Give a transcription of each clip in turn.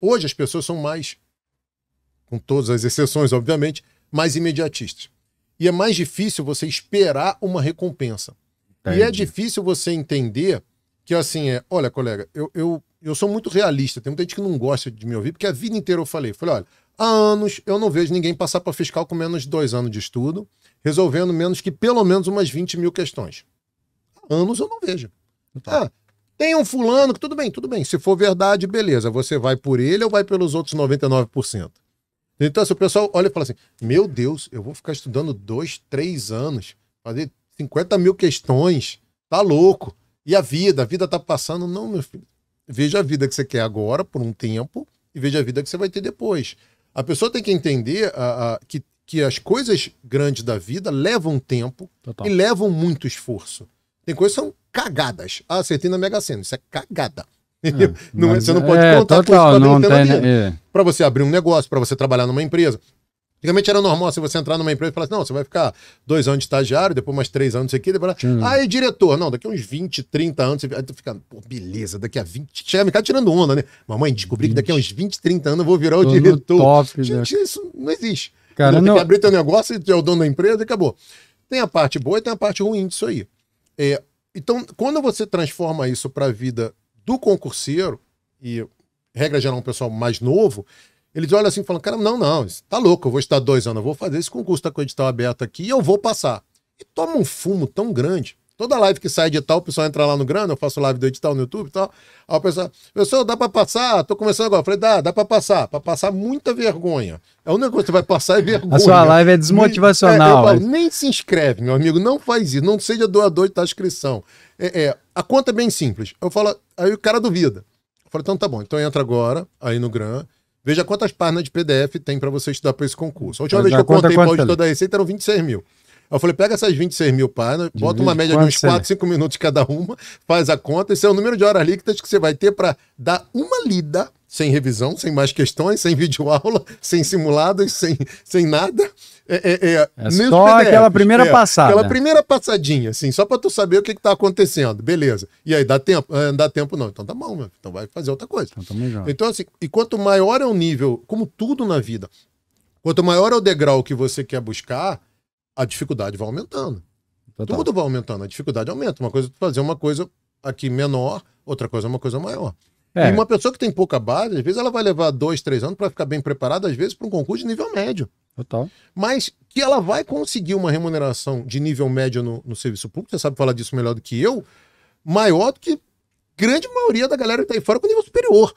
Hoje as pessoas são mais, com todas as exceções, obviamente, mais imediatistas. E é mais difícil você esperar uma recompensa. Entendi. E é difícil você entender que, assim, é, olha, colega, eu, eu, eu sou muito realista. Tem muita gente que não gosta de me ouvir, porque a vida inteira eu falei, falei, olha, há anos eu não vejo ninguém passar para fiscal com menos de dois anos de estudo, resolvendo menos que pelo menos umas 20 mil questões. Há anos eu não vejo. Tá. Ah, tem um fulano que tudo bem, tudo bem. Se for verdade, beleza. Você vai por ele ou vai pelos outros 99%. Então, se o pessoal olha e fala assim: Meu Deus, eu vou ficar estudando dois, três anos, fazer 50 mil questões, tá louco. E a vida, a vida tá passando. Não, meu filho. Veja a vida que você quer agora, por um tempo, e veja a vida que você vai ter depois. A pessoa tem que entender a, a, que, que as coisas grandes da vida levam tempo Total. e levam muito esforço. Tem coisas que são cagadas. Ah, acertei na Mega Sena. Isso é cagada. Hum, é, não, você não pode é, contar total, com isso para é. você abrir um negócio, para você trabalhar numa empresa. Antigamente era normal se assim, você entrar numa empresa e falar assim, não, você vai ficar dois anos de estagiário, depois mais três anos isso aqui, depois... aí ah, diretor, não, daqui uns 20, 30 anos, você... aí ficar. fica, pô, beleza, daqui a 20, chega me cá tirando onda, né? Mamãe, descobri 20. que daqui a uns 20, 30 anos eu vou virar Tô o diretor. Top, Gente, né? isso não existe. Cara, não, Você Tem que abrir teu negócio, é o dono da empresa e acabou. Tem a parte boa e tem a parte ruim disso aí. É, então, quando você transforma isso para a vida do concurseiro, e regra geral, um pessoal mais novo, eles olham assim e falam: cara, não, não, está louco, eu vou estar dois anos, eu vou fazer esse concurso, tá com o edital aberto aqui e eu vou passar. E toma um fumo tão grande Toda live que sai edital, o pessoal entra lá no Grana, eu faço live do edital no YouTube e tal. Aí o pessoal, pessoal, dá pra passar? Tô começando agora. Eu falei, dá, dá pra passar. Pra passar muita vergonha. É o negócio que você vai passar é vergonha. A sua live é desmotivacional. Nem, é, falo, é nem se inscreve, meu amigo, não faz isso. Não seja doador da inscrição. É, é, a conta é bem simples. Eu falo, aí o cara duvida. Eu falo, então tá bom, então entra agora, aí no Grana. Veja quantas páginas de PDF tem para você estudar para esse concurso. A última Mas vez que eu contei o toda da receita eram 26 mil. Eu falei, pega essas 26 mil páginas, bota uma média de uns 4, 5 minutos cada uma, faz a conta, esse é o número de horas líquidas que você vai ter para dar uma lida, sem revisão, sem mais questões, sem videoaula, sem simulados, sem, sem nada. É, é, é, é só PDF, aquela primeira é, passada. Aquela primeira passadinha, assim, só para tu saber o que, está acontecendo. Beleza. E aí, dá tempo? É, não dá tempo, não. Então tá bom, meu. Então vai fazer outra coisa. Então, então, assim, e quanto maior é o nível, como tudo na vida, quanto maior é o degrau que você quer buscar, a dificuldade vai aumentando. Total. Tudo vai aumentando, a dificuldade aumenta. Uma coisa é fazer uma coisa aqui menor, outra coisa é uma coisa maior. É. E uma pessoa que tem pouca base, às vezes ela vai levar dois, três anos para ficar bem preparada, às vezes para um concurso de nível médio. Total. Mas que ela vai conseguir uma remuneração de nível médio no, no serviço público, você sabe falar disso melhor do que eu, maior do que grande maioria da galera que está aí fora com nível superior.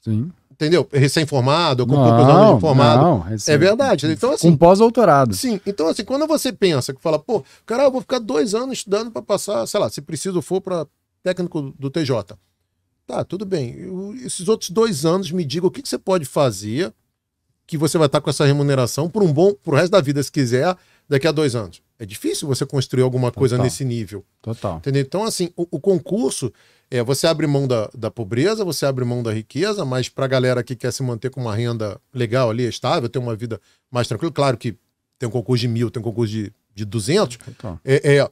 Sim entendeu? Recém-formado, com não, formado. Não, recém... É verdade. Né? Então, assim, com pós-doutorado. Sim. Então, assim, quando você pensa, que fala, pô, cara, eu vou ficar dois anos estudando para passar, sei lá, se preciso for para técnico do TJ. Tá, tudo bem. Eu, esses outros dois anos me digam o que, que você pode fazer que você vai estar com essa remuneração por um bom, pro resto da vida, se quiser, daqui a dois anos. É difícil você construir alguma Total. coisa nesse nível. Total. Entendeu? Então, assim, o, o concurso, é, você abre mão da, da pobreza, você abre mão da riqueza, mas para a galera que quer se manter com uma renda legal ali, estável, ter uma vida mais tranquila, claro que tem um concurso de mil, tem um concurso de, de 200, então. é, é,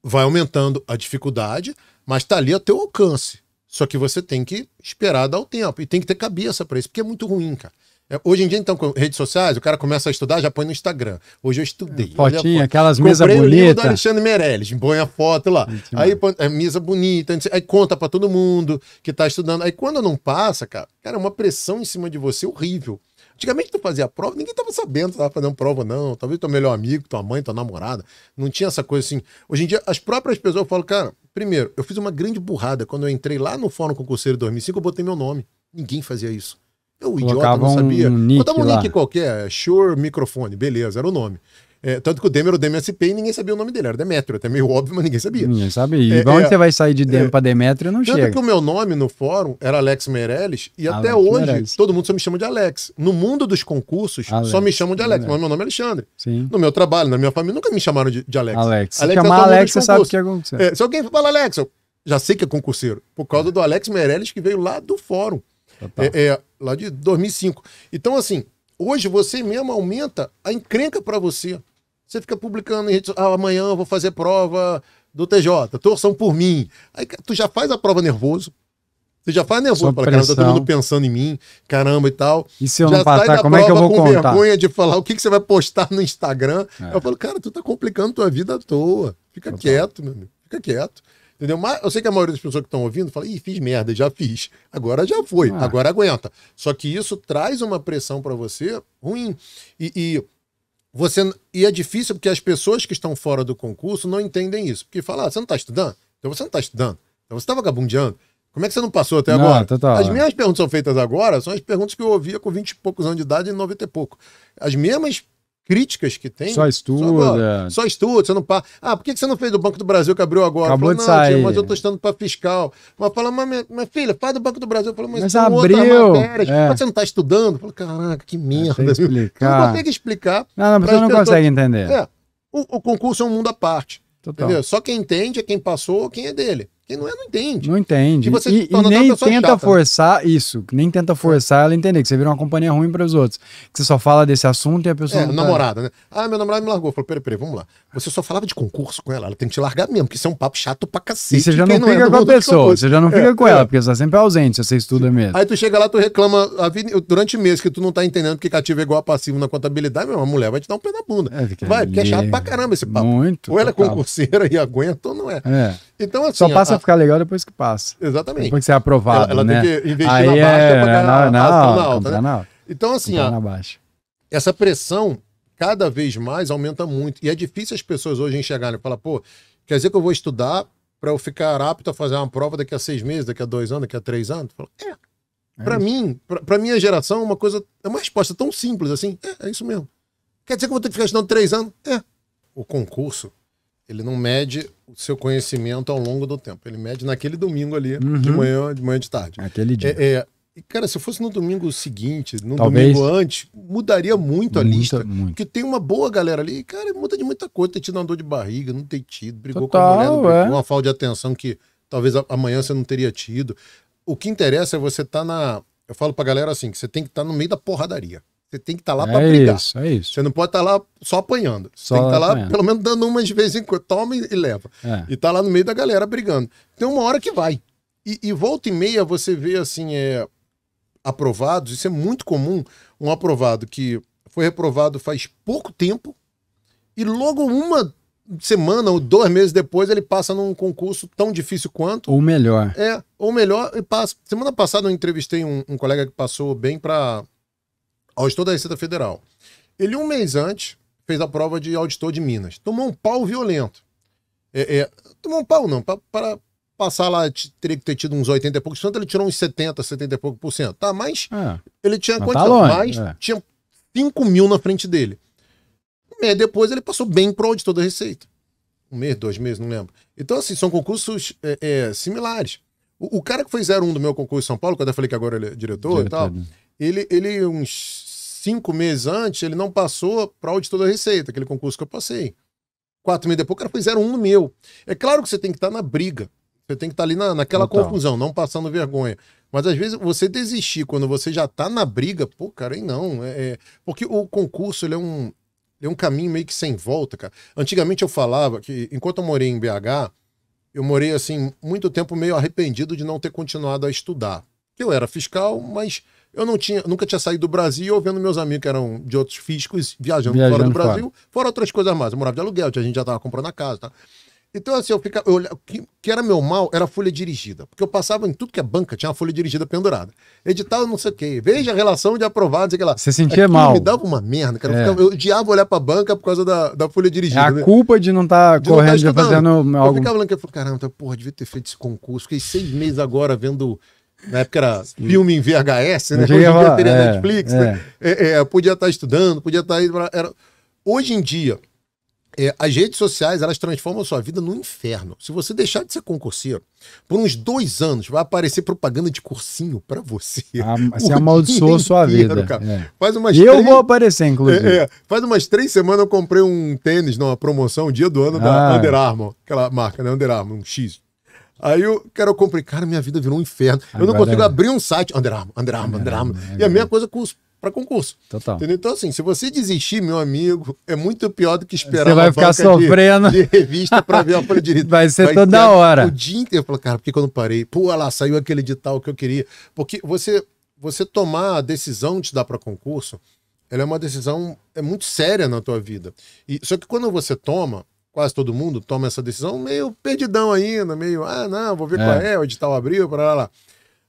vai aumentando a dificuldade, mas está ali a teu alcance. Só que você tem que esperar dar o tempo e tem que ter cabeça para isso, porque é muito ruim, cara. É, hoje em dia, então, com redes sociais, o cara começa a estudar, já põe no Instagram. Hoje eu estudei. Fotinha, aquelas mesas bonitas. Comprei o bonita. do Alexandre Meirelles, põe a foto lá. Muito aí põe, é, mesa bonita, aí conta para todo mundo que tá estudando. Aí quando não passa, cara, cara, é uma pressão em cima de você horrível. Antigamente tu fazia a prova, ninguém tava sabendo se tava fazendo prova não. Talvez teu melhor amigo, tua mãe, tua namorada. Não tinha essa coisa assim. Hoje em dia, as próprias pessoas falam, cara, primeiro, eu fiz uma grande burrada. Quando eu entrei lá no Fórum Concurseiro 2005, eu botei meu nome. Ninguém fazia isso. É eu, idiota, não sabia. o nick Botava um link lá. qualquer, é, Shure Microfone, beleza, era o nome. É, tanto que o Demer era o DMSP e ninguém sabia o nome dele, era Demetrio, é até meio óbvio, mas ninguém sabia. Ninguém sabia. E é, onde é, você vai sair de Demer é, para Demetrio não tanto chega. Tanto que o meu nome no fórum era Alex Meirelles e Alex até hoje Meirelles. todo mundo só me chama de Alex. No mundo dos concursos Alex, só me chamam de Alex, Alex. mas meu nome é Alexandre. Sim. No meu trabalho, na minha família, nunca me chamaram de, de Alex. Alex. Alex se Alex, você sabe o que aconteceu. É, se alguém fala Alex, eu já sei que é concurseiro, por causa do Alex Meirelles que veio lá do fórum. É, é, lá de 2005. Então, assim, hoje você mesmo aumenta a encrenca para você. Você fica publicando em redes ah, amanhã eu vou fazer prova do TJ, torção por mim. Aí tu já faz a prova nervoso. Tu já faz nervoso, para caramba, tá todo mundo pensando em mim, caramba e tal. E se eu já não passar, como é que eu vou com contar? vergonha de falar o que, que você vai postar no Instagram. É. Eu falo, cara, tu tá complicando tua vida à toa. Fica Total. quieto, meu amigo, fica quieto. Entendeu? Mas eu sei que a maioria das pessoas que estão ouvindo fala, ih, fiz merda, já fiz. Agora já foi, ah. agora aguenta. Só que isso traz uma pressão para você ruim. E, e, você e é difícil porque as pessoas que estão fora do concurso não entendem isso. Porque falam, ah, você não está estudando? Então você não está estudando. Então você está vagabundeando. Como é que você não passou até não, agora? As é. minhas perguntas são feitas agora, são as perguntas que eu ouvia com 20 e poucos anos de idade e 90 e pouco. As mesmas críticas que tem. Só estuda. Só, é. só estuda, você não pá. Ah, por que você não fez do Banco do Brasil que abriu agora? Acabou falo, de sair. Tia, mas eu tô estando para fiscal. Mas fala, mas minha, filha, faz do Banco do Brasil. falo, mas, mas abriu. é. Mas você não tá estudando? falo, caraca, que merda. Tem que explicar. Não consegue explicar. Não, não, você não consegue entender. É, o, o, concurso é um mundo à parte. Total. Entendeu? Só quem entende é quem passou ou quem é dele quem não, é, não entende. Não entende. E, você e, e nem tenta chata. Né? forçar isso. Nem tenta forçar ela entender que você vira uma companhia ruim para os outros. Que você só fala desse assunto e a pessoa. É, tá. namorada, né? Ah, meu namorado me largou. Falou, peraí, peraí, vamos lá. Você só falava de concurso com ela. Ela tem que te largar mesmo, porque isso é um papo chato pra cacete. E você já não fica não é com a pessoa. Você já não fica é, com ela, é. porque você tá sempre ausente, você estuda mesmo. Aí tu chega lá, tu reclama vida, durante meses que tu não tá entendendo porque cativo é igual a passivo na contabilidade, meu, a mulher vai te dar um pé na bunda. É, vai, porque é chato pra caramba esse papo. Muito. Ou ela é concurseira e aguenta ou não é. É. Então, assim, Só passa a, a, ficar legal depois que passa. Exatamente. Depois que você é aprovado. Ela, ela né? tem que investir Aí na baixa é, pra na, na, alta, na alta, né? na alta. Então, assim, ó, essa pressão cada vez mais aumenta muito. E é difícil as pessoas hoje enxergarem e falar, pô, quer dizer que eu vou estudar para eu ficar apto a fazer uma prova daqui a seis meses, daqui a dois anos, daqui a três anos? Falo, é. é para mim, para minha geração, é uma coisa, é uma resposta tão simples assim, é, é isso mesmo. Quer dizer que eu vou ter que ficar estudando três anos? É. O concurso ele não mede o seu conhecimento ao longo do tempo. Ele mede naquele domingo ali, uhum. de manhã, de manhã de tarde. Aquele dia. É, é, e, cara, se fosse no domingo seguinte, no Talvez... domingo antes, mudaria muito a muita, lista. Muito. Porque tem uma boa galera ali, cara, muda de muita coisa. Ter tido uma dor de barriga, não ter tido, brigou Total, com a mulher, é. uma falta de atenção que talvez amanhã você não teria tido. O que interessa é você estar tá na. Eu falo pra galera assim, que você tem que estar tá no meio da porradaria. Você tem que estar tá lá é para brigar. Isso, é isso. Você não pode estar tá lá só apanhando. Você só tem que estar tá lá, apanhando. pelo menos, dando umas vez em quando. Toma e leva. É. E tá lá no meio da galera brigando. Tem uma hora que vai. E, e volta e meia você vê, assim, é, aprovados. Isso é muito comum. Um aprovado que foi reprovado faz pouco tempo e logo uma semana ou dois meses depois ele passa num concurso tão difícil quanto. Ou melhor. É, ou melhor. E passa. Semana passada eu entrevistei um, um colega que passou bem para auditor da Receita Federal. Ele, um mês antes, fez a prova de auditor de Minas. Tomou um pau violento. É, é, tomou um pau, não. Para passar lá, teria que ter tido uns 80 e poucos por cento, ele tirou uns 70, 70 e poucos por cento. Tá, mas é. ele tinha quantidade. tá mais, é. tinha 5 mil na frente dele. Um mês depois, ele passou bem pro auditor da Receita. Um mês, dois meses, não lembro. Então, assim, são concursos é, é, similares. O, o, cara que foi 01 do meu concurso em São Paulo, quando eu falei que agora ele é diretor, diretor. e tal, né? ele, ele uns cinco meses antes, ele não passou para o auditor da Receita, aquele concurso que eu passei. Quatro meses depois, o cara fizeram um no meu. É claro que você tem que estar tá na briga. Você tem que estar tá ali na, naquela então. confusão, não passando vergonha. Mas às vezes você desistir quando você já está na briga, pô, cara, e não. É, é... Porque o concurso ele é, um, ele é um caminho meio que sem volta, cara. Antigamente eu falava que, enquanto eu morei em BH, eu morei assim, muito tempo meio arrependido de não ter continuado a estudar. Eu era fiscal, mas eu não tinha, nunca tinha saído do Brasil, eu vendo meus amigos que eram de outros fiscos viajando, viajando fora do Brasil, fora. fora outras coisas mais. Eu morava de aluguel, a gente já estava comprando a casa. Tá? Então, assim, eu ficava. Eu, que, que era meu mal era folha dirigida. Porque eu passava em tudo que é banca, tinha uma folha dirigida pendurada. Edital, não sei o quê. Veja a relação de aprovados, sei lá. Você sentia mal. Me dava uma merda, cara. É. Eu, ficava, eu odiava olhar a banca por causa da, da folha dirigida. É a né? culpa de não tá estar correndo, não tá, tá fazendo algo. Eu ficava falando que eu falei, caramba, então, porra, devia ter feito esse concurso. Fiquei seis meses agora vendo na época era filme em VHS, né? Hoje em dia teria é, Netflix, é. né? É, é, é podia estar estudando, podia estar indo pra, era... Hoje em dia, é, as redes sociais, elas transformam a sua vida num inferno. Se você deixar de ser concurseiro, por uns dois anos vai aparecer propaganda de cursinho para você. Ah, você amaldiçoou sua vida. Cara. É. Faz umas eu três... vou aparecer, inclusive. É, é. Faz umas três semanas eu comprei um tênis numa promoção, dia do ano ah. da Under Armour, aquela marca, né? Under Armour, um X, Aí eu quero eu cara, minha vida virou um inferno. eu não consigo é. abrir um site. Under Armour, Under Armour, Under Armour. Né, e a mesma coisa é com os para concurso. Total. Entendeu? Então, assim, se você desistir, meu amigo, é muito pior do que esperar. Você vai ficar sofrendo. De, de revista para ver a folha de Vai ser vai toda hora. O dia inteiro. Eu falo, cara, por que, eu não parei? Pô, lá saiu aquele edital que eu queria. Porque você, você tomar a decisão de dar para concurso, ela é uma decisão é muito séria na tua vida. E, só que quando você toma, quase todo mundo toma essa decisão meio perdidão ainda, meio, ah, não, vou ver é. qual é, o edital abriu, para lá, lá.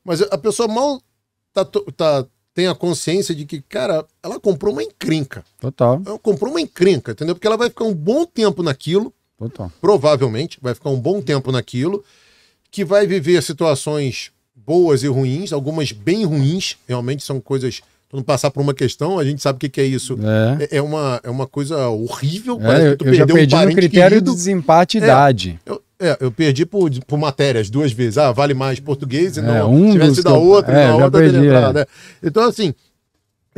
Mas a pessoa mal tá, tá, tem a consciência de que, cara, ela comprou uma encrenca. Total. Ela comprou uma encrenca, entendeu? Porque ela vai ficar um bom tempo naquilo. Total. Provavelmente vai ficar um bom tempo naquilo, que vai viver situações boas e ruins, algumas bem ruins, realmente são coisas não passar por uma questão, a gente sabe o que, que é isso. É. é. é uma, é uma coisa horrível. É, eu, eu já perdi um no critério querido. de desempate idade. É, eu, é, eu perdi por, por matérias duas vezes. Ah, vale mais português e é, não. Um tivesse sido a outra, é, outra perdi, né? Então, assim,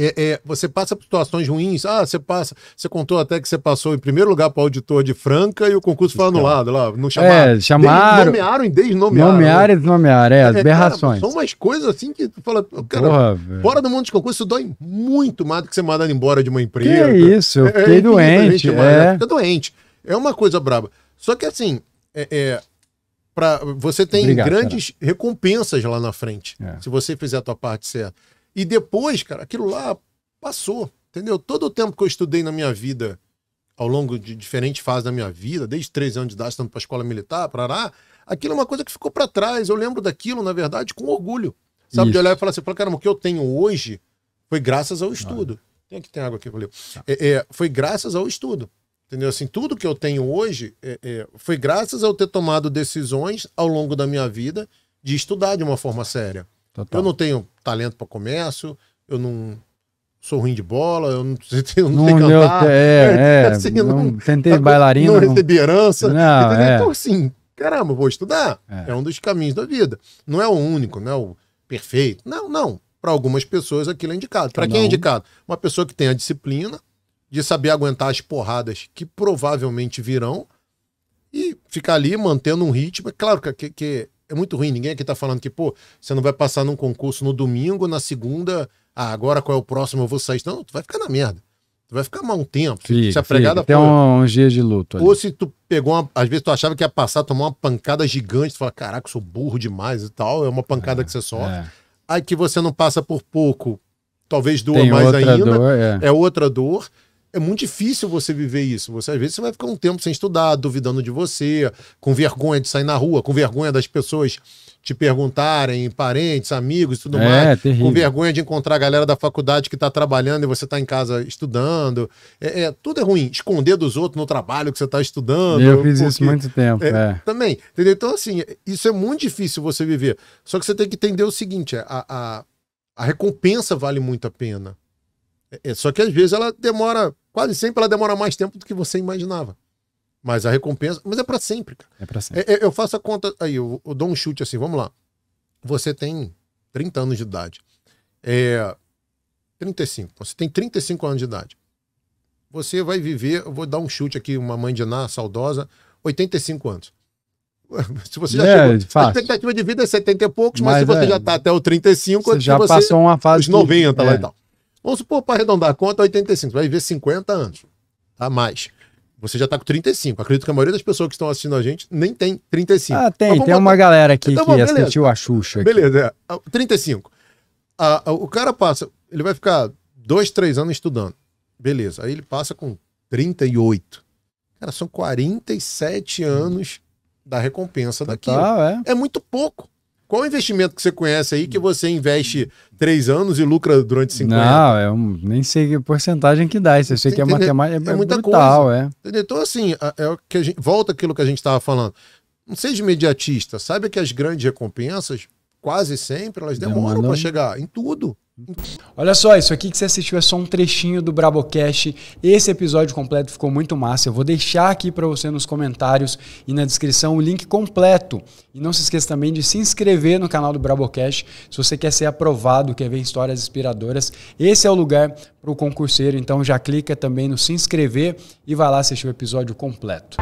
é, é, você passa por situações ruins. Ah, você passa. Você contou até que você passou em primeiro lugar para o auditor de Franca e o concurso foi então. anulado lá. Não chamaram. É, chamaram. nomearam e desnomearam. Né? Nomearam e desnomearam, é, é as berrações. são umas coisas assim que tu fala. Cara, Porra, fora do mundo de concurso, isso dói muito mais do que ser mandado embora de uma empresa. Que isso, eu é, fiquei é, doente. Gente, é, é. Fica doente. É uma coisa braba. Só que assim, é, pra, você tem Obrigado, grandes cara. recompensas lá na frente. Se você fizer a tua parte certa. E depois, cara, aquilo lá passou, entendeu? Todo o tempo que eu estudei na minha vida, ao longo de diferentes fases da minha vida, desde 13 anos de idade, estando para a escola militar, para lá, aquilo é uma coisa que ficou para trás. Eu lembro daquilo, na verdade, com orgulho. Sabe, Isso. de olhar e falar assim, falar, caramba, o que eu tenho hoje foi graças ao estudo. Tem aqui, tem água aqui, valeu. Ah. Tá. É, é, foi graças ao estudo. Entendeu? Assim, tudo que eu tenho hoje é, é, foi graças ao ter tomado decisões ao longo da minha vida de estudar de uma forma séria. Total. Eu não tenho talento para comércio, eu não sou ruim de bola, eu não, eu não, não sei cantar. Deu, é, é, assim, não, não, tentei tá, bailarina. Não, não recebi herança. Não, é. Então, assim, caramba, vou estudar. É. é. um dos caminhos da vida. Não é o único, não é o perfeito. Não, não. Para algumas pessoas aquilo é indicado. Para quem é indicado? Uma pessoa que tem a disciplina de saber aguentar as porradas que provavelmente virão e ficar ali mantendo um ritmo. É claro que, que é muito ruim. Ninguém aqui tá falando que, pô, você não vai passar num concurso no domingo, na segunda, ah, agora qual é o próximo, eu vou sair. Não, tu vai ficar na merda. Tu vai ficar mal um tempo. Fica, se a pregada fica. Até um, uns dias de luto. Ali. Ou se tu pegou uma. Às vezes tu achava que ia passar, tomar uma pancada gigante, tu fala, caraca, eu sou burro demais e tal. É uma pancada é, que você sofre. É. Aí que você não passa por pouco, talvez doa Tem mais ainda. Dor, é. é outra dor é muito difícil você viver isso. Você às vezes você vai ficar um tempo sem estudar, duvidando de você, com vergonha de sair na rua, com vergonha das pessoas te perguntarem, parentes, amigos, tudo é, mais, terrível. com vergonha de encontrar a galera da faculdade que está trabalhando e você está em casa estudando. É, é, tudo é ruim. Esconder dos outros no trabalho que você está estudando. Eu fiz porque, isso muito tempo. É, é, também. Entendeu? Então, assim, isso é muito difícil você viver. Só que você tem que entender o seguinte: é, a, a, a recompensa vale muito a pena. É, é, só que às vezes ela demora, quase sempre ela demora mais tempo do que você imaginava. Mas a recompensa, mas é para sempre, cara. É para sempre. É, é, eu faço a conta, aí eu, eu, dou um chute assim, vamos lá. Você tem 30 anos de idade. É 35. Você tem 35 anos de idade. Você vai viver, eu vou dar um chute aqui, uma mãe de Ná, saudosa, 85 anos. Se você já é, chegou, fácil. a expectativa de vida é 70 e poucos, mas, mas se você é, já está até o 35, você já você, passou uma fase os 90 que... lá e tal. Vamos supor, para arredondar a conta, 85. Você vai viver 50 anos. Tá mais. Você já está com 35. Acredito que a maioria das pessoas que estão assistindo a gente nem tem 35. Ah, tem. Tem botar... uma galera aqui então, que beleza. assistiu a Xuxa. Aqui. Beleza, é. 35. Ah, ah, ah, o cara passa, ele vai ficar dois, três anos estudando. Beleza. Aí ele passa com 38. Cara, são 47 anos da recompensa daqui. É. é muito pouco. Qual investimento que você conhece aí que você investe três anos e lucra durante cinco anos? Não, eu é nem sei que porcentagem que dá. Isso eu sei que é matemática, é, é, é muita brutal, coisa. É. Então, assim, é o que gente, volta aquilo que a gente estava falando. Não seja imediatista. Saiba que as grandes recompensas, quase sempre, elas demoram para chegar em tudo. Olha só, isso aqui que você assistiu é só um trechinho do Brabocast. Esse episódio completo ficou muito massa. Eu vou deixar aqui para você nos comentários e na descrição o link completo. E não se esqueça também de se inscrever no canal do Brabocast. Se você quer ser aprovado, quer ver histórias inspiradoras, esse é o lugar para o concurseiro. Então já clica também no se inscrever e vai lá assistir o episódio completo.